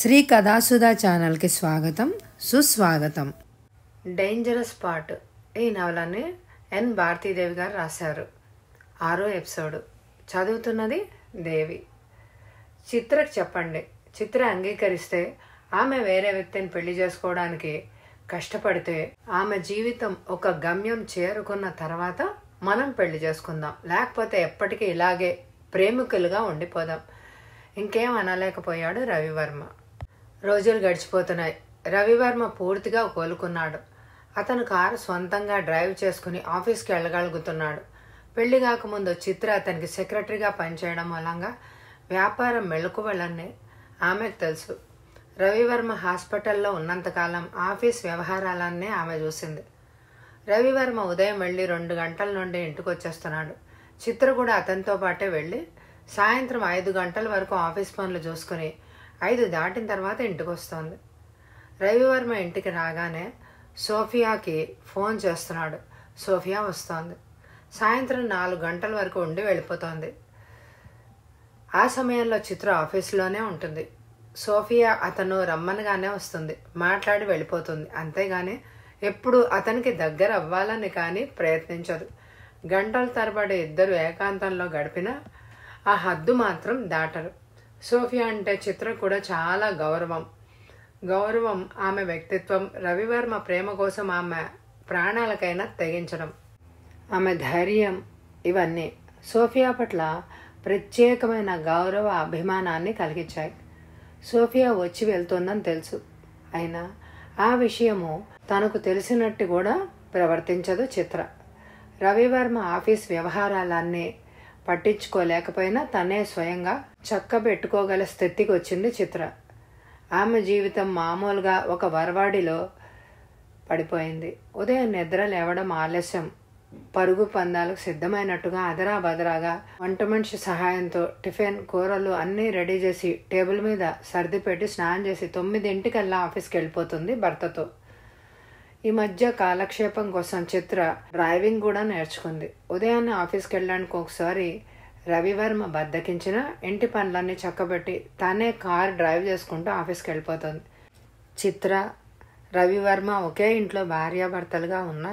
శ్రీ కథాసుధా ఛానల్కి స్వాగతం సుస్వాగతం డేంజరస్ పార్ట్ ఈ నవలని ఎన్ భారతీదేవి గారు రాశారు ఆరో ఎపిసోడ్ చదువుతున్నది దేవి చిత్రకు చెప్పండి చిత్ర అంగీకరిస్తే ఆమె వేరే వ్యక్తిని పెళ్లి చేసుకోవడానికి కష్టపడితే ఆమె జీవితం ఒక గమ్యం చేరుకున్న తర్వాత మనం పెళ్లి చేసుకుందాం లేకపోతే ఎప్పటికీ ఇలాగే ప్రేమికులుగా ఉండిపోదాం ఇంకేం అనలేకపోయాడు రవివర్మ రోజులు గడిచిపోతున్నాయి రవివర్మ పూర్తిగా కోలుకున్నాడు అతను కారు సొంతంగా డ్రైవ్ చేసుకుని ఆఫీస్కి వెళ్ళగలుగుతున్నాడు పెళ్లి కాకముందు చిత్ర అతనికి సెక్రటరీగా పనిచేయడం మూలంగా వ్యాపారం మెళుకువలన్నీ ఆమెకు తెలుసు రవివర్మ హాస్పిటల్లో ఉన్నంతకాలం ఆఫీస్ వ్యవహారాలన్నీ ఆమె చూసింది రవివర్మ ఉదయం వెళ్ళి రెండు గంటల నుండి ఇంటికి వచ్చేస్తున్నాడు చిత్ర కూడా అతనితో పాటే వెళ్ళి సాయంత్రం ఐదు గంటల వరకు ఆఫీస్ పనులు చూసుకుని ఐదు దాటిన తర్వాత ఇంటికి వస్తోంది రవివర్మ ఇంటికి రాగానే సోఫియాకి ఫోన్ చేస్తున్నాడు సోఫియా వస్తోంది సాయంత్రం నాలుగు గంటల వరకు ఉండి వెళ్ళిపోతోంది ఆ సమయంలో చిత్ర ఆఫీస్లోనే ఉంటుంది సోఫియా అతను రమ్మనగానే వస్తుంది మాట్లాడి వెళ్ళిపోతుంది అంతేగాని ఎప్పుడు అతనికి దగ్గర అవ్వాలని కానీ ప్రయత్నించదు గంటల తరబడి ఇద్దరు ఏకాంతంలో గడిపిన ఆ హద్దు మాత్రం దాటరు సోఫియా అంటే చిత్ర కూడా చాలా గౌరవం గౌరవం ఆమె వ్యక్తిత్వం రవివర్మ ప్రేమ కోసం ఆమె ప్రాణాలకైనా తెగించడం ఆమె ధైర్యం ఇవన్నీ సోఫియా పట్ల ప్రత్యేకమైన గౌరవ అభిమానాన్ని కలిగించాయి సోఫియా వచ్చి వెళ్తుందని తెలుసు అయినా ఆ విషయము తనకు తెలిసినట్టు కూడా ప్రవర్తించదు చిత్ర రవివర్మ ఆఫీస్ వ్యవహారాలన్నీ పట్టించుకోలేకపోయినా తనే స్వయంగా చక్క పెట్టుకోగల స్థితికి వచ్చింది చిత్ర ఆమె జీవితం మామూలుగా ఒక వరవాడిలో పడిపోయింది ఉదయం నిద్ర లేవడం ఆలస్యం పరుగు పందాలకు సిద్ధమైనట్టుగా అదరా బదరాగా వంట మనిషి సహాయంతో టిఫిన్ కూరలు అన్నీ రెడీ చేసి టేబుల్ మీద సర్దిపెట్టి స్నానం చేసి తొమ్మిదింటికల్లా ఆఫీస్కి వెళ్ళిపోతుంది భర్తతో ఈ మధ్య కాలక్షేపం కోసం చిత్ర డ్రైవింగ్ కూడా నేర్చుకుంది ఉదయాన్నే ఆఫీస్కి వెళ్ళడానికి ఒకసారి రవివర్మ బద్దకించిన ఇంటి పనులన్నీ చక్కబెట్టి తనే కార్ డ్రైవ్ చేసుకుంటూ ఆఫీస్కి వెళ్ళిపోతుంది చిత్ర రవివర్మ ఒకే ఇంట్లో భార్యాభర్తలుగా ఉన్నా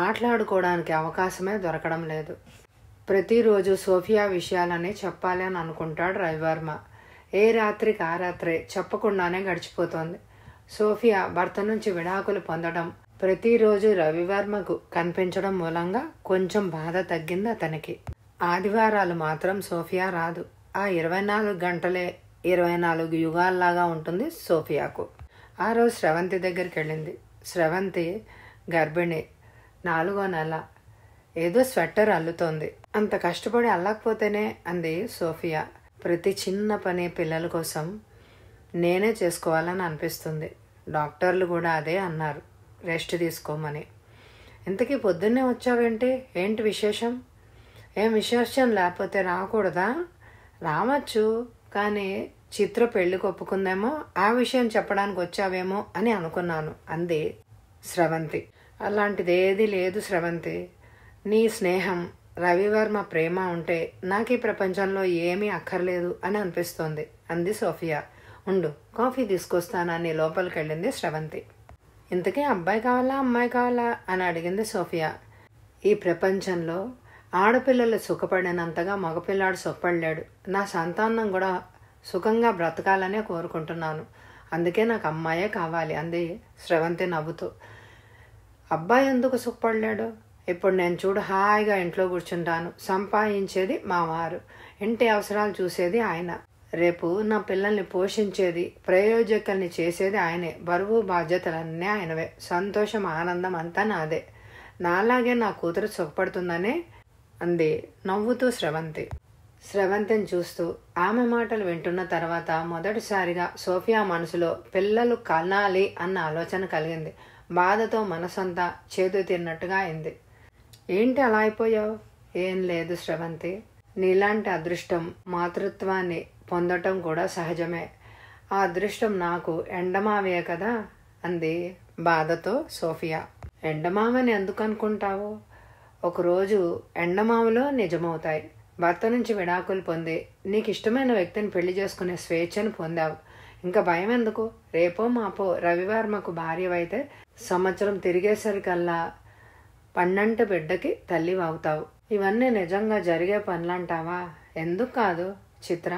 మాట్లాడుకోవడానికి అవకాశమే దొరకడం లేదు ప్రతిరోజు సోఫియా విషయాలని చెప్పాలి అని అనుకుంటాడు రవివర్మ ఏ రాత్రికి ఆ రాత్రే చెప్పకుండానే గడిచిపోతుంది సోఫియా భర్త నుంచి విడాకులు పొందడం ప్రతిరోజు రవివర్మకు కనిపించడం మూలంగా కొంచెం బాధ తగ్గింది అతనికి ఆదివారాలు మాత్రం సోఫియా రాదు ఆ ఇరవై నాలుగు గంటలే ఇరవై నాలుగు యుగాల్లాగా ఉంటుంది సోఫియాకు ఆ రోజు శ్రవంతి దగ్గరికి వెళ్ళింది శ్రవంతి గర్భిణి నాలుగో నెల ఏదో స్వెట్టర్ అల్లుతోంది అంత కష్టపడి అల్లకపోతేనే అంది సోఫియా ప్రతి చిన్న పని పిల్లల కోసం నేనే చేసుకోవాలని అనిపిస్తుంది డాక్టర్లు కూడా అదే అన్నారు రెస్ట్ తీసుకోమని ఇంతకీ పొద్దున్నే వచ్చావేంటి ఏంటి విశేషం ఏం విశేషం లేకపోతే రాకూడదా రావచ్చు కానీ చిత్ర పెళ్లి కొప్పుకుందేమో ఆ విషయం చెప్పడానికి వచ్చావేమో అని అనుకున్నాను అంది స్రవంతి అలాంటిదేది లేదు స్రవంతి నీ స్నేహం రవివర్మ ప్రేమ ఉంటే నాకు ఈ ప్రపంచంలో ఏమీ అక్కర్లేదు అని అనిపిస్తోంది అంది సోఫియా ఉండు కాఫీ తీసుకొస్తాను అని లోపలికి వెళ్ళింది శ్రవంతి ఇంతకీ అబ్బాయి కావాలా అమ్మాయి కావాలా అని అడిగింది సోఫియా ఈ ప్రపంచంలో ఆడపిల్లలు సుఖపడినంతగా మగపిల్లాడు సుఖపడలేడు నా సంతానం కూడా సుఖంగా బ్రతకాలనే కోరుకుంటున్నాను అందుకే నాకు అమ్మాయే కావాలి అంది శ్రవంతి నవ్వుతూ అబ్బాయి ఎందుకు సుఖపడలేడు ఇప్పుడు నేను చూడు హాయిగా ఇంట్లో కూర్చుంటాను సంపాదించేది మా వారు ఇంటి అవసరాలు చూసేది ఆయన రేపు నా పిల్లల్ని పోషించేది ప్రయోజకుల్ని చేసేది ఆయనే బరువు బాధ్యతలన్నీ ఆయనవే సంతోషం ఆనందం అంతా నాదే నాలాగే నా కూతురు సుఖపడుతుందని అంది నవ్వుతూ స్రవంతి స్రవంతిని చూస్తూ ఆమె మాటలు వింటున్న తర్వాత మొదటిసారిగా సోఫియా మనసులో పిల్లలు కనాలి అన్న ఆలోచన కలిగింది బాధతో మనసంతా చేదు తిన్నట్టుగా అయింది ఏంటి అలా అయిపోయావు ఏం లేదు స్రవంతి నీలాంటి అదృష్టం మాతృత్వాన్ని పొందటం కూడా సహజమే ఆ అదృష్టం నాకు ఎండమావే కదా అంది బాధతో సోఫియా ఎండమావని ఎందుకు అనుకుంటావు ఒకరోజు ఎండమావలో నిజమవుతాయి భర్త నుంచి విడాకులు పొంది నీకు ఇష్టమైన వ్యక్తిని పెళ్లి చేసుకునే స్వేచ్ఛను పొందావు ఇంకా భయం ఎందుకు రేపో మాపో రవివర్మకు భార్యవైతే సంవత్సరం తిరిగేసరికల్లా పన్నంట బిడ్డకి తల్లి వాగుతావు ఇవన్నీ నిజంగా జరిగే పనులంటావా ఎందుకు కాదు చిత్ర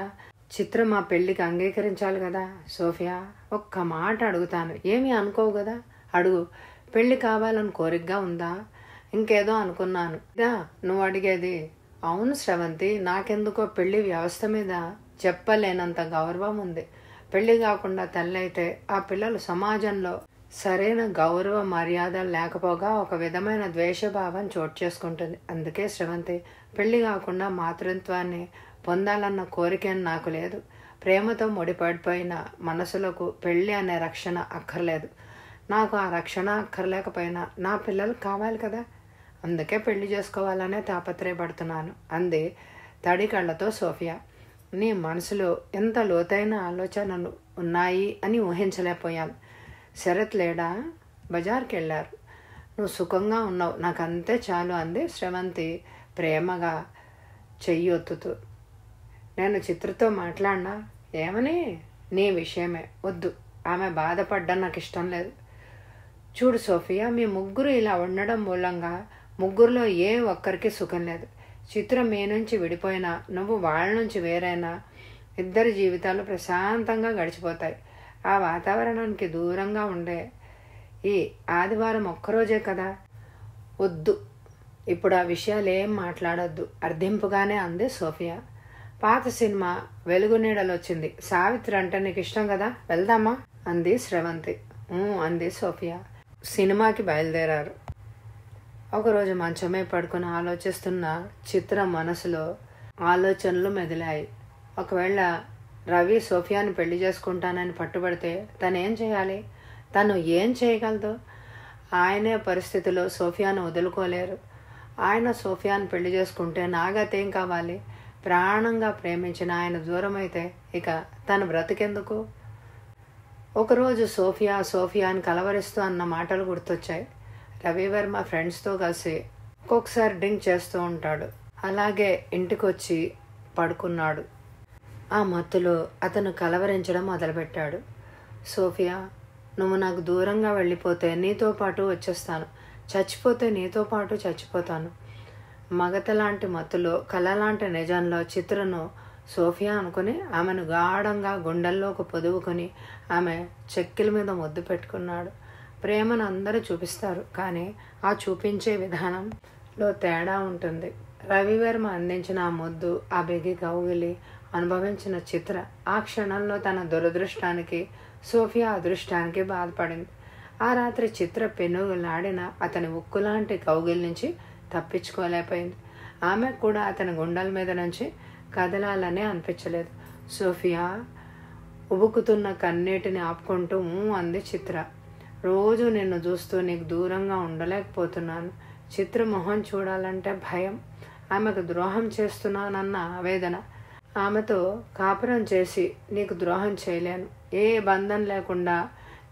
చిత్ర మా పెళ్ళికి అంగీకరించాలి కదా సోఫియా ఒక్క మాట అడుగుతాను ఏమీ అనుకోవు కదా అడుగు పెళ్ళి కావాలని కోరికగా ఉందా ఇంకేదో అనుకున్నాను ఇదా నువ్వు అడిగేది అవును శ్రవంతి నాకెందుకో పెళ్లి వ్యవస్థ మీద చెప్పలేనంత గౌరవం ఉంది పెళ్లి కాకుండా అయితే ఆ పిల్లలు సమాజంలో సరైన గౌరవ మర్యాద లేకపోగా ఒక విధమైన ద్వేషభావం చోటు చేసుకుంటుంది అందుకే శ్రవంతి పెళ్లి కాకుండా మాతృత్వాన్ని పొందాలన్న కోరిక నాకు లేదు ప్రేమతో ముడిపడిపోయిన మనసులకు పెళ్ళి అనే రక్షణ అక్కర్లేదు నాకు ఆ రక్షణ అక్కర్లేకపోయినా నా పిల్లలు కావాలి కదా అందుకే పెళ్లి చేసుకోవాలనే తాపత్రయపడుతున్నాను అంది తడి కళ్ళతో సోఫియా నీ మనసులో ఎంత లోతైన ఆలోచనలు ఉన్నాయి అని ఊహించలేకపోయాను శరత్ లేడా బజార్కి వెళ్ళారు నువ్వు సుఖంగా ఉన్నావు నాకు అంతే చాలు అంది శ్రవంతి ప్రేమగా చెయ్యి ఒత్తుతూ నేను చిత్రతో మాట్లాడినా ఏమని నీ విషయమే వద్దు ఆమె బాధపడ్డం నాకు ఇష్టం లేదు చూడు సోఫియా మీ ముగ్గురు ఇలా ఉండడం మూలంగా ముగ్గురులో ఏ ఒక్కరికి సుఖం లేదు చిత్ర మీ నుంచి విడిపోయినా నువ్వు వాళ్ళ నుంచి వేరైనా ఇద్దరి జీవితాలు ప్రశాంతంగా గడిచిపోతాయి ఆ వాతావరణానికి దూరంగా ఉండే ఈ ఆదివారం ఒక్కరోజే కదా వద్దు ఇప్పుడు ఆ విషయాలు ఏం మాట్లాడొద్దు అర్థింపుగానే అంది సోఫియా పాత సినిమా వెలుగు నీడలు వచ్చింది సావిత్రి అంటే నీకు ఇష్టం కదా వెళ్దామా అంది శ్రవంతి అంది సోఫియా సినిమాకి బయలుదేరారు ఒకరోజు మంచమే పడుకుని ఆలోచిస్తున్న చిత్ర మనసులో ఆలోచనలు మెదిలాయి ఒకవేళ రవి సోఫియాను పెళ్లి చేసుకుంటానని పట్టుబడితే తను ఏం చేయాలి తను ఏం చేయగలదు ఆయనే పరిస్థితిలో సోఫియాను వదులుకోలేరు ఆయన సోఫియాను పెళ్లి చేసుకుంటే నాగత ఏం కావాలి ప్రాణంగా ప్రేమించిన ఆయన దూరమైతే ఇక తను బ్రతికెందుకు ఒకరోజు సోఫియా సోఫియాని కలవరిస్తూ అన్న మాటలు గుర్తొచ్చాయి రవివర్మ ఫ్రెండ్స్తో కలిసి ఒక్కొక్కసారి డ్రింక్ చేస్తూ ఉంటాడు అలాగే ఇంటికొచ్చి పడుకున్నాడు ఆ మత్తులో అతను కలవరించడం మొదలుపెట్టాడు సోఫియా నువ్వు నాకు దూరంగా వెళ్ళిపోతే నీతో పాటు వచ్చేస్తాను చచ్చిపోతే నీతో పాటు చచ్చిపోతాను మగత లాంటి మత్తులో కళ లాంటి నిజంలో చిత్రను సోఫియా అనుకుని ఆమెను గాఢంగా గుండెల్లోకి పొదువుకొని ఆమె చెక్కిల మీద ముద్దు పెట్టుకున్నాడు ప్రేమను అందరూ చూపిస్తారు కానీ ఆ చూపించే విధానంలో తేడా ఉంటుంది రవివర్మ అందించిన ఆ ముద్దు ఆ బెగి కౌగిలి అనుభవించిన చిత్ర ఆ క్షణంలో తన దురదృష్టానికి సోఫియా అదృష్టానికి బాధపడింది ఆ రాత్రి చిత్ర పెనుగులాడిన అతని ఉక్కులాంటి కౌగిల్ నుంచి తప్పించుకోలేకపోయింది ఆమె కూడా అతని గుండెల మీద నుంచి కదలాలనే అనిపించలేదు సోఫియా ఉబుకుతున్న కన్నీటిని ఆపుకుంటూ అంది చిత్ర రోజు నిన్ను చూస్తూ నీకు దూరంగా ఉండలేకపోతున్నాను చిత్ర మొహం చూడాలంటే భయం ఆమెకు ద్రోహం చేస్తున్నానన్న ఆవేదన ఆమెతో కాపురం చేసి నీకు ద్రోహం చేయలేను ఏ బంధం లేకుండా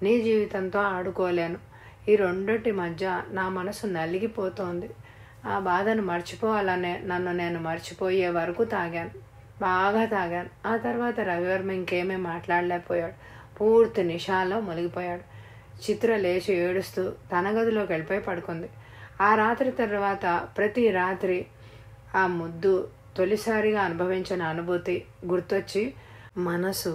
నీ జీవితంతో ఆడుకోలేను ఈ రెండింటి మధ్య నా మనసు నలిగిపోతోంది ఆ బాధను మర్చిపోవాలనే నన్ను నేను మర్చిపోయే వరకు తాగాను బాగా తాగాను ఆ తర్వాత రవివర్మ ఇంకేమీ మాట్లాడలేకపోయాడు పూర్తి నిషాలో మునిగిపోయాడు చిత్ర లేచి ఏడుస్తూ తన గదిలోకి వెళ్ళిపోయి పడుకుంది ఆ రాత్రి తర్వాత ప్రతి రాత్రి ఆ ముద్దు తొలిసారిగా అనుభవించిన అనుభూతి గుర్తొచ్చి మనసు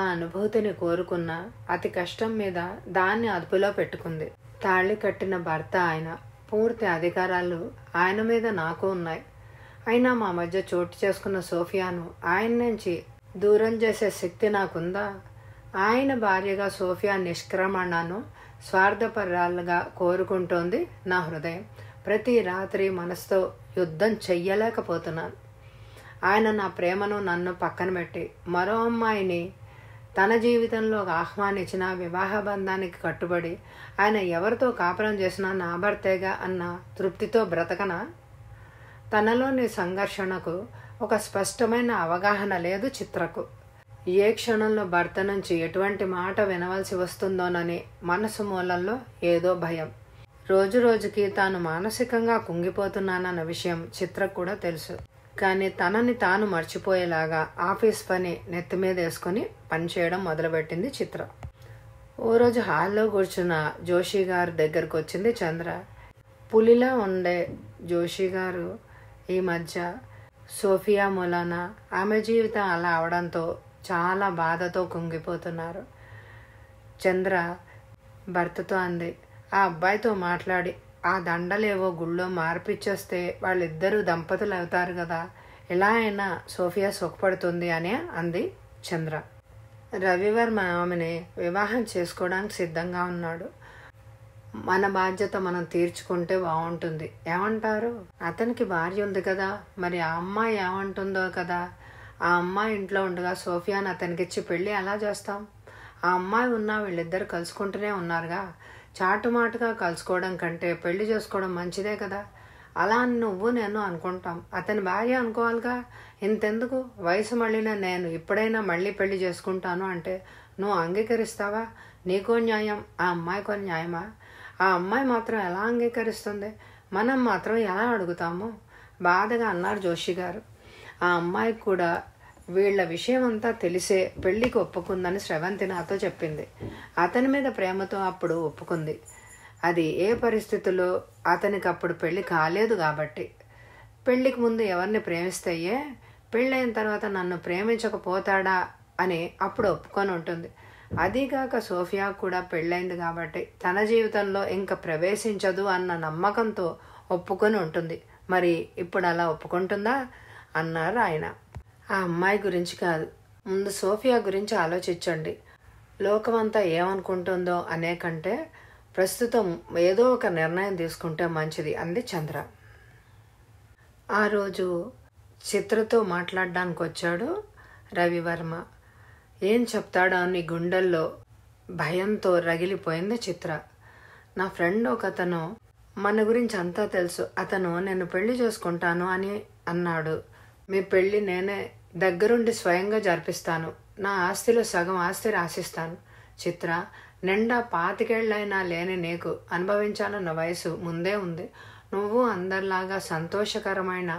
ఆ అనుభూతిని కోరుకున్న అతి కష్టం మీద దాన్ని అదుపులో పెట్టుకుంది తాళి కట్టిన భర్త ఆయన పూర్తి అధికారాలు ఆయన మీద నాకు ఉన్నాయి అయినా మా మధ్య చోటు చేసుకున్న సోఫియాను ఆయన నుంచి దూరం చేసే శక్తి నాకుందా ఆయన భార్యగా సోఫియా నిష్క్రమణను స్వార్థపరాలుగా కోరుకుంటోంది నా హృదయం ప్రతి రాత్రి మనసుతో యుద్ధం చెయ్యలేకపోతున్నాను ఆయన నా ప్రేమను నన్ను పక్కన పెట్టి మరో అమ్మాయిని తన జీవితంలో ఆహ్వానించిన వివాహ బంధానికి కట్టుబడి ఆయన ఎవరితో కాపురం చేసినా నా భర్తేగా అన్న తృప్తితో బ్రతకన తనలోని సంఘర్షణకు ఒక స్పష్టమైన అవగాహన లేదు చిత్రకు ఏ క్షణంలో భర్త నుంచి ఎటువంటి మాట వినవలసి వస్తుందోనని మనసు మూలంలో ఏదో భయం రోజు రోజుకి తాను మానసికంగా కుంగిపోతున్నానన్న విషయం చిత్రకు కూడా తెలుసు కానీ తనని తాను మర్చిపోయేలాగా ఆఫీస్ పని నెత్తి మీద వేసుకొని పనిచేయడం మొదలుపెట్టింది చిత్ర ఓ రోజు హాల్లో కూర్చున్న జోషి గారి దగ్గరకు వచ్చింది చంద్ర పులిలా ఉండే జోషి గారు ఈ మధ్య సోఫియా మొలానా ఆమె జీవితం అలా అవడంతో చాలా బాధతో కుంగిపోతున్నారు చంద్ర భర్తతో అంది ఆ అబ్బాయితో మాట్లాడి ఆ దండలేవో గుళ్ళో మార్పిచ్చేస్తే వాళ్ళిద్దరూ దంపతులు అవుతారు కదా ఎలా అయినా సోఫియా సుఖపడుతుంది అని అంది చంద్ర రవివర్మ ఆమెని వివాహం చేసుకోవడానికి సిద్ధంగా ఉన్నాడు మన బాధ్యత మనం తీర్చుకుంటే బాగుంటుంది ఏమంటారు అతనికి భార్య ఉంది కదా మరి ఆ అమ్మాయి ఏమంటుందో కదా ఆ అమ్మాయి ఇంట్లో ఉండగా సోఫియాని అతనికిచ్చి పెళ్ళి ఎలా చేస్తాం ఆ అమ్మాయి ఉన్నా వీళ్ళిద్దరు కలుసుకుంటూనే ఉన్నారుగా చాటుమాటుగా కలుసుకోవడం కంటే పెళ్లి చేసుకోవడం మంచిదే కదా అలా నువ్వు నేను అనుకుంటాం అతని భార్య అనుకోవాలిగా ఇంతెందుకు వయసు మళ్ళిన నేను ఇప్పుడైనా మళ్ళీ పెళ్లి చేసుకుంటాను అంటే నువ్వు అంగీకరిస్తావా నీకో న్యాయం ఆ అమ్మాయికో న్యాయమా ఆ అమ్మాయి మాత్రం ఎలా అంగీకరిస్తుంది మనం మాత్రం ఎలా అడుగుతాము బాధగా అన్నారు జోషి గారు ఆ అమ్మాయికి కూడా వీళ్ల విషయమంతా తెలిసే పెళ్లికి ఒప్పుకుందని స్రవంతి నాతో చెప్పింది అతని మీద ప్రేమతో అప్పుడు ఒప్పుకుంది అది ఏ పరిస్థితుల్లో అతనికి అప్పుడు పెళ్లి కాలేదు కాబట్టి పెళ్లికి ముందు ఎవరిని ప్రేమిస్తాయే పెళ్ళైన తర్వాత నన్ను ప్రేమించకపోతాడా అని అప్పుడు ఒప్పుకొని ఉంటుంది అదీగాక సోఫియా కూడా పెళ్ళైంది కాబట్టి తన జీవితంలో ఇంకా ప్రవేశించదు అన్న నమ్మకంతో ఒప్పుకొని ఉంటుంది మరి ఇప్పుడు అలా ఒప్పుకుంటుందా అన్నారు ఆయన ఆ అమ్మాయి గురించి కాదు ముందు సోఫియా గురించి ఆలోచించండి లోకమంతా ఏమనుకుంటుందో అనే కంటే ప్రస్తుతం ఏదో ఒక నిర్ణయం తీసుకుంటే మంచిది అంది చంద్ర ఆ రోజు చిత్రతో మాట్లాడడానికి వచ్చాడు రవివర్మ ఏం చెప్తాడో అని గుండెల్లో భయంతో రగిలిపోయింది చిత్ర నా ఫ్రెండ్ ఒక అతను మన గురించి అంతా తెలుసు అతను నేను పెళ్లి చేసుకుంటాను అని అన్నాడు మీ పెళ్లి నేనే దగ్గరుండి స్వయంగా జరిపిస్తాను నా ఆస్తిలో సగం ఆస్తి రాసిస్తాను చిత్ర నిండా పాతికేళ్లైనా లేని నీకు అనుభవించాలన్న వయసు ముందే ఉంది నువ్వు అందరిలాగా సంతోషకరమైన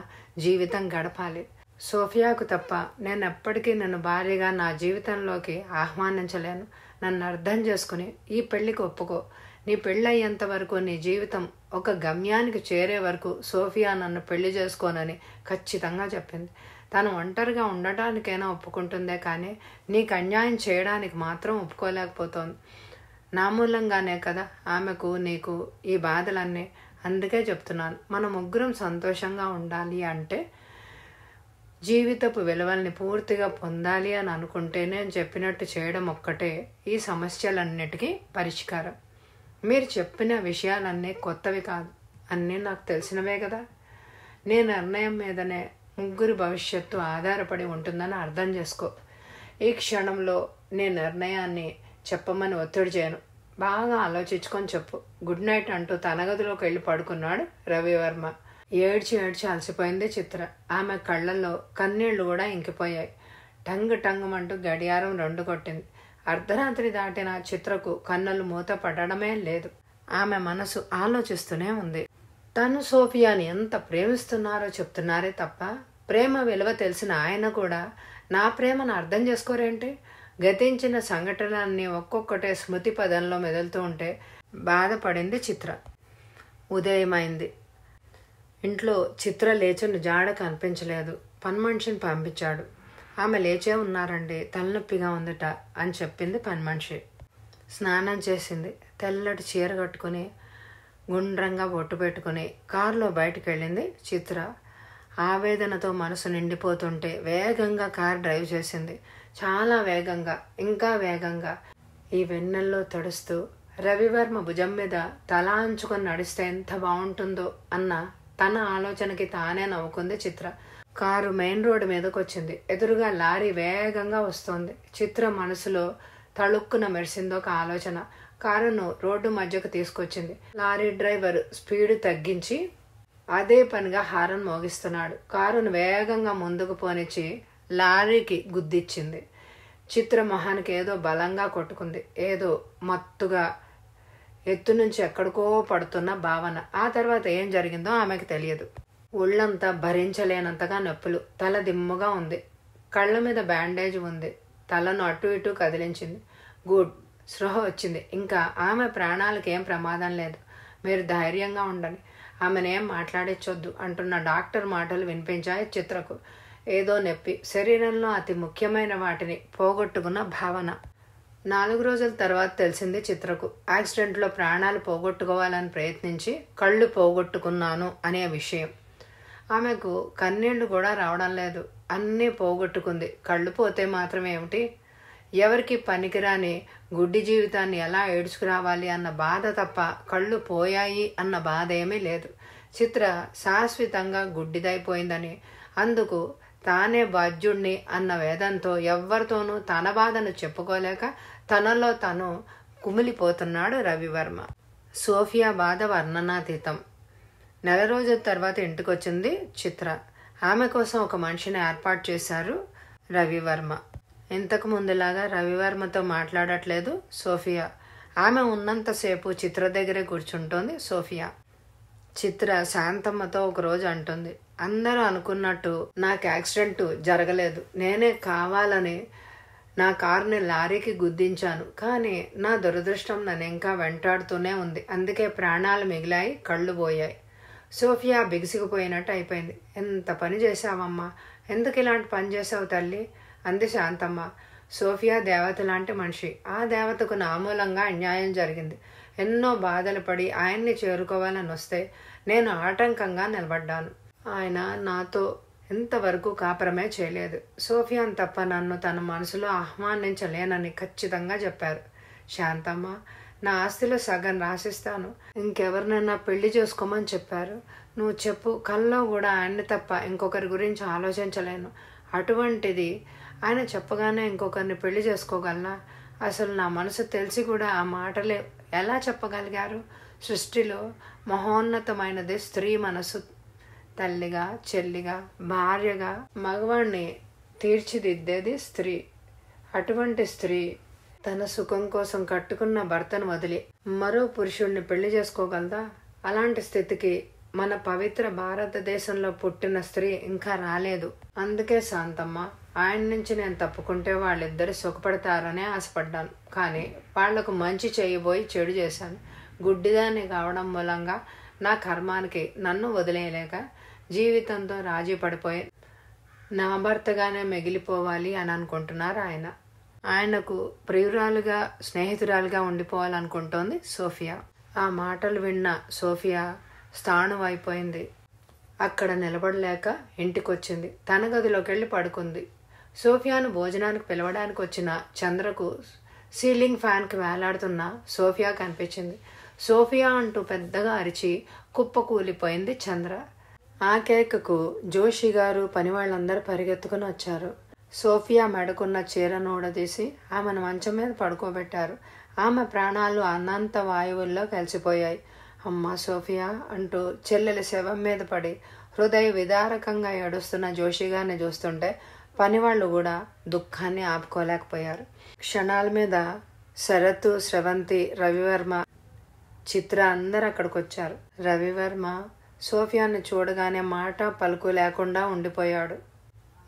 జీవితం గడపాలి సోఫియాకు తప్ప నేను ఎప్పటికీ నన్ను భార్యగా నా జీవితంలోకి ఆహ్వానించలేను నన్ను అర్థం చేసుకుని ఈ పెళ్లికి ఒప్పుకో నీ పెళ్ళయ్యేంత వరకు నీ జీవితం ఒక గమ్యానికి చేరే వరకు సోఫియా నన్ను పెళ్లి చేసుకోనని ఖచ్చితంగా చెప్పింది తను ఒంటరిగా ఉండటానికైనా ఒప్పుకుంటుందే కానీ నీకు అన్యాయం చేయడానికి మాత్రం ఒప్పుకోలేకపోతోంది నా మూలంగానే కదా ఆమెకు నీకు ఈ బాధలన్నీ అందుకే చెప్తున్నాను మన ముగ్గురం సంతోషంగా ఉండాలి అంటే జీవితపు విలువల్ని పూర్తిగా పొందాలి అని అనుకుంటేనే చెప్పినట్టు చేయడం ఒక్కటే ఈ సమస్యలన్నిటికీ పరిష్కారం మీరు చెప్పిన విషయాలన్నీ కొత్తవి కాదు అన్నీ నాకు తెలిసినవే కదా నీ నిర్ణయం మీదనే ముగ్గురు భవిష్యత్తు ఆధారపడి ఉంటుందని అర్థం చేసుకో ఈ క్షణంలో నీ నిర్ణయాన్ని చెప్పమని ఒత్తిడి చేయను బాగా ఆలోచించుకొని చెప్పు గుడ్ నైట్ అంటూ తన గదిలోకి వెళ్ళి పడుకున్నాడు రవివర్మ ఏడ్చి ఏడ్చి అలసిపోయింది చిత్ర ఆమె కళ్ళల్లో కన్నీళ్లు కూడా ఇంకిపోయాయి టంగ్ అంటూ గడియారం రెండు కొట్టింది అర్ధరాత్రి దాటిన చిత్రకు కన్నులు మూతపడడమే లేదు ఆమె మనసు ఆలోచిస్తూనే ఉంది తను సోఫియాని ఎంత ప్రేమిస్తున్నారో చెప్తున్నారే తప్ప ప్రేమ విలువ తెలిసిన ఆయన కూడా నా ప్రేమను అర్థం చేసుకోరేంటి గతించిన సంఘటనని ఒక్కొక్కటే స్మృతి పదంలో మెదులుతూ ఉంటే బాధపడింది చిత్ర ఉదయమైంది ఇంట్లో చిత్ర లేచిన జాడ కనిపించలేదు పన్మనిషిని పంపించాడు ఆమె లేచే ఉన్నారండి తలనొప్పిగా ఉందట అని చెప్పింది పని మనిషి స్నానం చేసింది తెల్లటి చీర కట్టుకుని గుండ్రంగా బొట్టు పెట్టుకుని కారులో బయటకు వెళ్ళింది చిత్ర ఆవేదనతో మనసు నిండిపోతుంటే వేగంగా కారు డ్రైవ్ చేసింది చాలా వేగంగా ఇంకా వేగంగా ఈ వెన్నెల్లో తడుస్తూ రవివర్మ భుజం మీద తలా అంచుకొని నడిస్తే ఎంత బాగుంటుందో అన్న తన ఆలోచనకి తానే నవ్వుకుంది చిత్ర కారు మెయిన్ రోడ్డు మీదకు వచ్చింది ఎదురుగా లారీ వేగంగా వస్తోంది చిత్ర మనసులో తళుక్కున మెరిసిందో ఒక ఆలోచన కారును రోడ్డు మధ్యకు తీసుకొచ్చింది లారీ డ్రైవర్ స్పీడ్ తగ్గించి అదే పనిగా హారన్ మోగిస్తున్నాడు కారును వేగంగా ముందుకు పోనిచ్చి లారీకి గుద్దిచ్చింది చిత్ర మొహానికి ఏదో బలంగా కొట్టుకుంది ఏదో మత్తుగా ఎత్తు నుంచి ఎక్కడికో పడుతున్న భావన ఆ తర్వాత ఏం జరిగిందో ఆమెకు తెలియదు ఒళ్ళంతా భరించలేనంతగా నొప్పులు తల దిమ్ముగా ఉంది కళ్ళ మీద బ్యాండేజ్ ఉంది తలను అటు ఇటు కదిలించింది గుడ్ స్పృహ వచ్చింది ఇంకా ఆమె ప్రాణాలకు ఏం ప్రమాదం లేదు మీరు ధైర్యంగా ఉండండి ఆమెనేం మాట్లాడించొద్దు అంటున్న డాక్టర్ మాటలు వినిపించాయి చిత్రకు ఏదో నొప్పి శరీరంలో అతి ముఖ్యమైన వాటిని పోగొట్టుకున్న భావన నాలుగు రోజుల తర్వాత తెలిసింది చిత్రకు యాక్సిడెంట్లో ప్రాణాలు పోగొట్టుకోవాలని ప్రయత్నించి కళ్ళు పోగొట్టుకున్నాను అనే విషయం ఆమెకు కన్నీళ్లు కూడా రావడం లేదు అన్నీ పోగొట్టుకుంది కళ్ళు పోతే మాత్రం ఏమిటి ఎవరికి పనికిరాని గుడ్డి జీవితాన్ని ఎలా ఏడ్చుకురావాలి అన్న బాధ తప్ప కళ్ళు పోయాయి అన్న బాధ ఏమీ లేదు చిత్ర శాశ్వతంగా గుడ్డిదైపోయిందని అందుకు తానే బాధ్యుణ్ణి అన్న వేదంతో ఎవ్వరితోనూ తన బాధను చెప్పుకోలేక తనలో తను కుమిలిపోతున్నాడు రవివర్మ సోఫియా బాధ వర్ణనాతీతం నెల రోజుల తర్వాత ఇంటికి వచ్చింది చిత్ర ఆమె కోసం ఒక మనిషిని ఏర్పాటు చేశారు రవివర్మ ఇంతకు ముందులాగా రవివర్మతో మాట్లాడట్లేదు సోఫియా ఆమె ఉన్నంతసేపు చిత్ర దగ్గరే కూర్చుంటోంది సోఫియా చిత్ర శాంతమ్మతో ఒకరోజు అంటుంది అందరూ అనుకున్నట్టు నాకు యాక్సిడెంట్ జరగలేదు నేనే కావాలని నా కారుని లారీకి గుద్దించాను కానీ నా దురదృష్టం నన్ను ఇంకా వెంటాడుతూనే ఉంది అందుకే ప్రాణాలు మిగిలాయి కళ్ళు పోయాయి సోఫియా బిగిసిగిపోయినట్టు అయిపోయింది ఎంత పని చేసావమ్మా ఎందుకు ఇలాంటి పని చేసావు తల్లి అంది శాంతమ్మ సోఫియా దేవత లాంటి మనిషి ఆ దేవతకు నామూలంగా అన్యాయం జరిగింది ఎన్నో బాధలు పడి ఆయన్ని చేరుకోవాలని వస్తే నేను ఆటంకంగా నిలబడ్డాను ఆయన నాతో ఇంతవరకు కాపురమే చేయలేదు సోఫియాను తప్ప నన్ను తన మనసులో ఆహ్వానించలేనని ఖచ్చితంగా చెప్పారు శాంతమ్మ నా ఆస్తిలో సగం రాసిస్తాను ఇంకెవరినైనా పెళ్లి చేసుకోమని చెప్పారు నువ్వు చెప్పు కల్లో కూడా ఆయన్ని తప్ప ఇంకొకరి గురించి ఆలోచించలేను అటువంటిది ఆయన చెప్పగానే ఇంకొకరిని పెళ్లి చేసుకోగలనా అసలు నా మనసు తెలిసి కూడా ఆ మాటలే ఎలా చెప్పగలిగారు సృష్టిలో మహోన్నతమైనది స్త్రీ మనసు తల్లిగా చెల్లిగా భార్యగా మగవాణ్ణి తీర్చిదిద్దేది స్త్రీ అటువంటి స్త్రీ తన సుఖం కోసం కట్టుకున్న భర్తను వదిలి మరో పురుషుణ్ణి పెళ్లి చేసుకోగలదా అలాంటి స్థితికి మన పవిత్ర భారతదేశంలో పుట్టిన స్త్రీ ఇంకా రాలేదు అందుకే శాంతమ్మ ఆయన నుంచి నేను తప్పుకుంటే వాళ్ళిద్దరు సుఖపడతారనే ఆశపడ్డాను కానీ వాళ్లకు మంచి చేయబోయి చెడు చేశాను గుడ్డిదాన్ని కావడం మూలంగా నా కర్మానికి నన్ను వదిలేయలేక జీవితంతో రాజీ పడిపోయి నా భర్తగానే మిగిలిపోవాలి అని అనుకుంటున్నారు ఆయన ఆయనకు ప్రియురాలుగా స్నేహితురాలుగా ఉండిపోవాలనుకుంటోంది సోఫియా ఆ మాటలు విన్న సోఫియా స్థానం అయిపోయింది అక్కడ నిలబడలేక ఇంటికొచ్చింది తన గదిలోకి వెళ్ళి పడుకుంది సోఫియాను భోజనానికి పిలవడానికి వచ్చిన చంద్రకు సీలింగ్ ఫ్యాన్కి వేలాడుతున్న సోఫియా కనిపించింది సోఫియా అంటూ పెద్దగా అరిచి కుప్పకూలిపోయింది చంద్ర ఆ కేకకు జోషి గారు పని వాళ్ళందరూ పరిగెత్తుకుని వచ్చారు సోఫియా మెడకున్న చీరను ఊడదీసి ఆమెను మంచం మీద పడుకోబెట్టారు ఆమె ప్రాణాలు అనంత వాయువుల్లో కలిసిపోయాయి అమ్మ సోఫియా అంటూ చెల్లెల శవం మీద పడి హృదయ విదారకంగా ఏడుస్తున్న జోషిగారిని చూస్తుంటే పనివాళ్లు కూడా దుఃఖాన్ని ఆపుకోలేకపోయారు క్షణాల మీద శరత్ స్రవంతి రవివర్మ చిత్ర అందరు అక్కడికి వచ్చారు రవివర్మ సోఫియాను చూడగానే మాట పలుకు లేకుండా ఉండిపోయాడు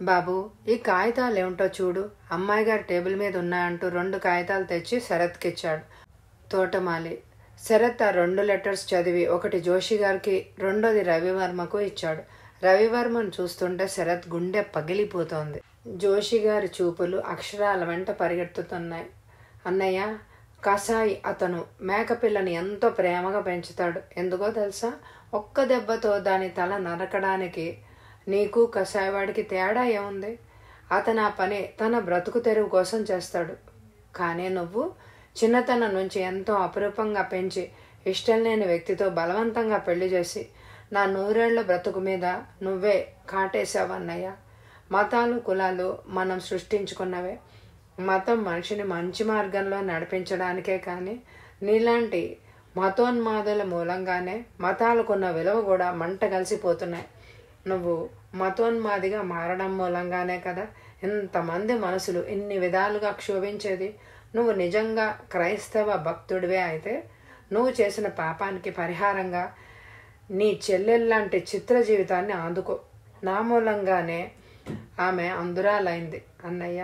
బాబు ఈ కాగితాలు ఏమిటో చూడు అమ్మాయి గారు టేబుల్ మీద ఉన్నాయంటూ రెండు కాగితాలు తెచ్చి శరత్కిచ్చాడు తోటమాలి శరత్ ఆ రెండు లెటర్స్ చదివి ఒకటి జోషి గారికి రెండోది రవివర్మకు ఇచ్చాడు రవివర్మను చూస్తుంటే శరత్ గుండె పగిలిపోతోంది జోషి గారి చూపులు అక్షరాల వెంట పరిగెత్తుతున్నాయి అన్నయ్య కసాయి అతను మేకపిల్లని ఎంతో ప్రేమగా పెంచుతాడు ఎందుకో తెలుసా ఒక్క దెబ్బతో దాని తల నరకడానికి నీకు కషాయవాడికి తేడా ఏముంది అతను ఆ పని తన బ్రతుకు తెరువు కోసం చేస్తాడు కానీ నువ్వు చిన్నతనం నుంచి ఎంతో అపురూపంగా పెంచి ఇష్టం లేని వ్యక్తితో బలవంతంగా పెళ్లి చేసి నా నూరేళ్ల బ్రతుకు మీద నువ్వే కాటేశావన్నయ్య మతాలు కులాలు మనం సృష్టించుకున్నవే మతం మనిషిని మంచి మార్గంలో నడిపించడానికే కానీ నీలాంటి మతోన్మాదుల మూలంగానే మతాలకున్న విలువ కూడా మంట కలిసిపోతున్నాయి నువ్వు మతోన్మాదిగా మారడం మూలంగానే కదా ఇంతమంది మనసులు ఇన్ని విధాలుగా క్షోభించేది నువ్వు నిజంగా క్రైస్తవ భక్తుడివే అయితే నువ్వు చేసిన పాపానికి పరిహారంగా నీ చెల్లెల్లాంటి చిత్ర జీవితాన్ని ఆందుకో నా మూలంగానే ఆమె అందురాలైంది అన్నయ్య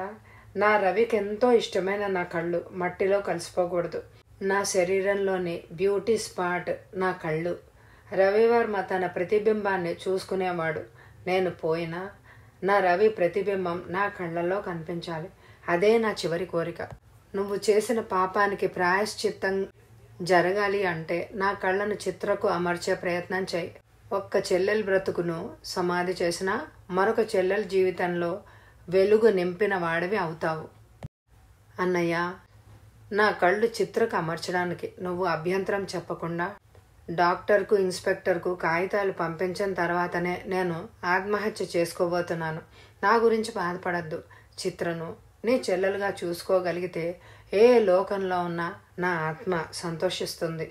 నా రవికి ఎంతో ఇష్టమైన నా కళ్ళు మట్టిలో కలిసిపోకూడదు నా శరీరంలోని బ్యూటీ స్పాట్ నా కళ్ళు రవివర్మ తన ప్రతిబింబాన్ని చూసుకునేవాడు నేను పోయినా నా రవి ప్రతిబింబం నా కళ్ళల్లో కనిపించాలి అదే నా చివరి కోరిక నువ్వు చేసిన పాపానికి ప్రాయశ్చిత్తం జరగాలి అంటే నా కళ్ళను చిత్రకు అమర్చే ప్రయత్నం చేయి ఒక్క చెల్లెల బ్రతుకును సమాధి చేసిన మరొక చెల్లెల జీవితంలో వెలుగు నింపిన వాడివి అవుతావు అన్నయ్య నా కళ్ళు చిత్రకు అమర్చడానికి నువ్వు అభ్యంతరం చెప్పకుండా డాక్టర్కు ఇన్స్పెక్టర్కు కాగితాలు పంపించిన తర్వాతనే నేను ఆత్మహత్య చేసుకోబోతున్నాను నా గురించి బాధపడద్దు చిత్రను నీ చెల్లెలుగా చూసుకోగలిగితే ఏ లోకంలో ఉన్నా నా ఆత్మ సంతోషిస్తుంది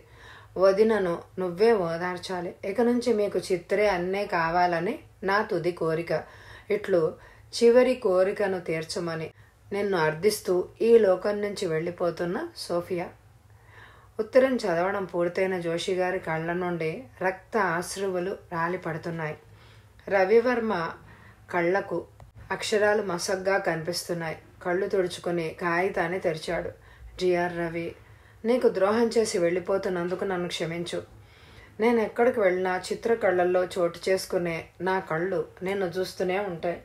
వదినను నువ్వే ఓదార్చాలి ఇక నుంచి మీకు చిత్రే అన్నే కావాలని నా తుది కోరిక ఇట్లు చివరి కోరికను తీర్చమని నిన్ను అర్థిస్తూ ఈ లోకం నుంచి వెళ్ళిపోతున్న సోఫియా ఉత్తరం చదవడం పూర్తయిన జోషి గారి కళ్ళ నుండి రక్త ఆశ్రువులు రాలిపడుతున్నాయి రవివర్మ కళ్ళకు అక్షరాలు మసగ్గా కనిపిస్తున్నాయి కళ్ళు తుడుచుకుని కాగితాన్ని తెరిచాడు జిఆర్ రవి నీకు ద్రోహం చేసి వెళ్ళిపోతున్నందుకు నన్ను క్షమించు నేను ఎక్కడికి వెళ్ళినా చిత్ర కళ్ళల్లో చోటు చేసుకునే నా కళ్ళు నేను చూస్తూనే ఉంటాయి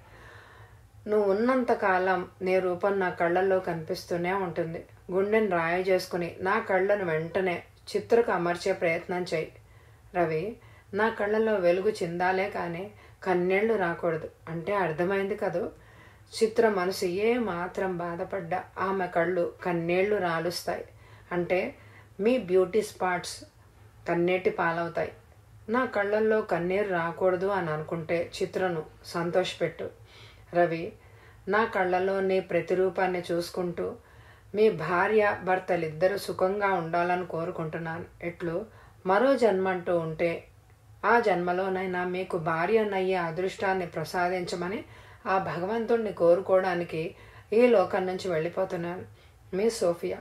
నువ్వు ఉన్నంతకాలం నీ రూపం నా కళ్ళల్లో కనిపిస్తూనే ఉంటుంది గుండెను రాయ చేసుకుని నా కళ్ళను వెంటనే చిత్రకు అమర్చే ప్రయత్నం చేయి రవి నా కళ్ళలో వెలుగు చిందాలే కానీ కన్నేళ్లు రాకూడదు అంటే అర్థమైంది కదూ చిత్ర మనసు ఏ మాత్రం బాధపడ్డ ఆమె కళ్ళు కన్నేళ్లు రాలుస్తాయి అంటే మీ బ్యూటీ స్పాట్స్ కన్నీటి పాలవుతాయి నా కళ్ళల్లో కన్నీరు రాకూడదు అని అనుకుంటే చిత్రను సంతోషపెట్టు రవి నా కళ్ళలో నీ ప్రతిరూపాన్ని చూసుకుంటూ మీ భార్య భర్తలిద్దరూ సుఖంగా ఉండాలని కోరుకుంటున్నాను ఎట్లు మరో జన్మ అంటూ ఉంటే ఆ జన్మలోనైనా మీకు భార్యనయ్యే అదృష్టాన్ని ప్రసాదించమని ఆ భగవంతుణ్ణి కోరుకోవడానికి ఈ లోకం నుంచి వెళ్ళిపోతున్నాను మీ సోఫియా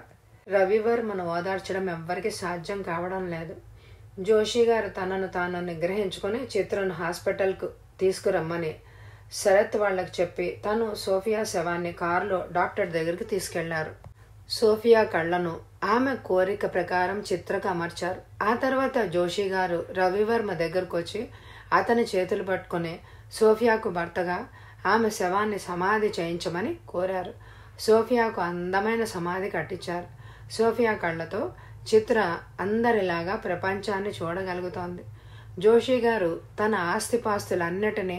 రవివర్మను ఓదార్చడం ఎవ్వరికీ సాధ్యం కావడం లేదు జోషి గారు తనను తాను నిగ్రహించుకుని చిత్రను హాస్పిటల్కు తీసుకురమ్మని శరత్ వాళ్లకు చెప్పి తను సోఫియా శవాన్ని కారులో డాక్టర్ దగ్గరికి తీసుకెళ్లారు సోఫియా కళ్లను ఆమె కోరిక ప్రకారం చిత్రకు అమర్చారు ఆ తర్వాత జోషి గారు రవివర్మ దగ్గరకు వచ్చి అతని చేతులు పట్టుకుని సోఫియాకు భర్తగా ఆమె శవాన్ని సమాధి చేయించమని కోరారు సోఫియాకు అందమైన సమాధి కట్టించారు సోఫియా కళ్ళతో చిత్ర అందరిలాగా ప్రపంచాన్ని చూడగలుగుతోంది జోషి గారు తన ఆస్తిపాస్తులన్నిటినీ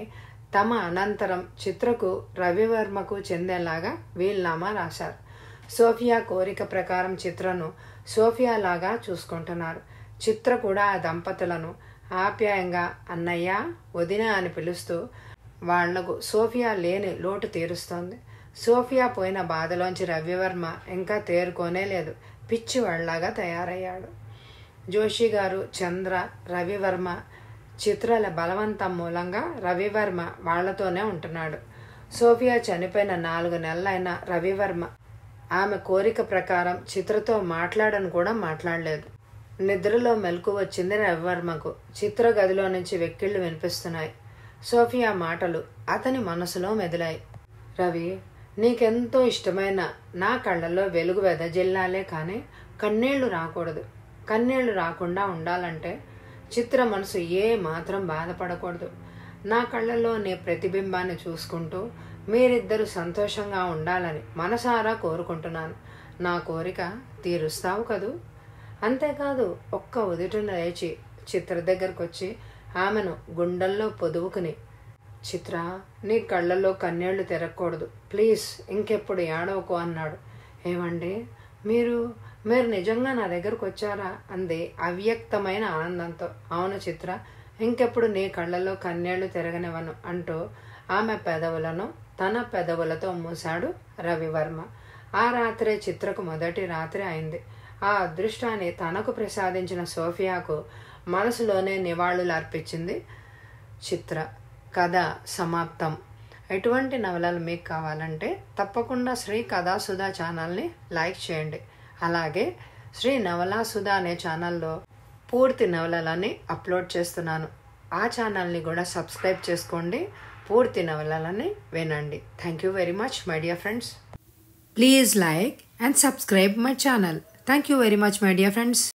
తమ అనంతరం చిత్రకు రవివర్మకు చెందేలాగా వీల్నామా రాశారు సోఫియా కోరిక ప్రకారం చిత్రను సోఫియా లాగా చూసుకుంటున్నారు చిత్ర కూడా ఆ దంపతులను ఆప్యాయంగా అన్నయ్య వదిన అని పిలుస్తూ వాళ్లకు సోఫియా లేని లోటు తీరుస్తోంది సోఫియా పోయిన బాధలోంచి రవివర్మ ఇంకా తేరుకోనే లేదు పిచ్చి వాళ్ళలాగా తయారయ్యాడు జోషి గారు చంద్ర రవివర్మ చిత్రాల బలవంతం మూలంగా రవివర్మ వాళ్లతోనే ఉంటున్నాడు సోఫియా చనిపోయిన నాలుగు నెలలైన రవివర్మ ఆమె కోరిక ప్రకారం చిత్రతో మాట్లాడను కూడా మాట్లాడలేదు నిద్రలో మెలకు వచ్చింది రవివర్మకు చిత్ర గదిలో నుంచి వెక్కిళ్ళు వినిపిస్తున్నాయి సోఫియా మాటలు అతని మనసులో మెదిలాయి రవి నీకెంతో ఇష్టమైన నా కళ్ళల్లో వెలుగు వెదజల్లాలే కానీ కన్నీళ్లు రాకూడదు కన్నీళ్లు రాకుండా ఉండాలంటే చిత్ర మనసు ఏ మాత్రం బాధపడకూడదు నా కళ్ళల్లో నీ ప్రతిబింబాన్ని చూసుకుంటూ మీరిద్దరూ సంతోషంగా ఉండాలని మనసారా కోరుకుంటున్నాను నా కోరిక తీరుస్తావు కదూ అంతేకాదు ఒక్క ఉదుటిన లేచి చిత్ర దగ్గరకు వచ్చి ఆమెను గుండెల్లో పొదువుకుని చిత్ర నీ కళ్ళల్లో కన్నీళ్లు తిరగకూడదు ప్లీజ్ ఇంకెప్పుడు ఏడవకు అన్నాడు ఏమండి మీరు మీరు నిజంగా నా దగ్గరకు వచ్చారా అంది అవ్యక్తమైన ఆనందంతో అవును చిత్ర ఇంకెప్పుడు నీ కళ్ళల్లో కన్నీళ్లు తిరగనివ్వను అంటూ ఆమె పెదవులను తన పెదవులతో మూశాడు రవివర్మ ఆ రాత్రే చిత్రకు మొదటి రాత్రి అయింది ఆ అదృష్టాన్ని తనకు ప్రసాదించిన సోఫియాకు మనసులోనే నివాళులు అర్పించింది చిత్ర కథ సమాప్తం ఎటువంటి నవలలు మీకు కావాలంటే తప్పకుండా శ్రీ కథాసుధా ఛానల్ని లైక్ చేయండి అలాగే శ్రీ నవలాసుధా అనే ఛానల్లో పూర్తి నవలలని అప్లోడ్ చేస్తున్నాను ఆ ఛానల్ని కూడా సబ్స్క్రైబ్ చేసుకోండి పూర్తి నవలాలని వినండి thank you very much my dear friends please like and subscribe my channel thank you very much my dear friends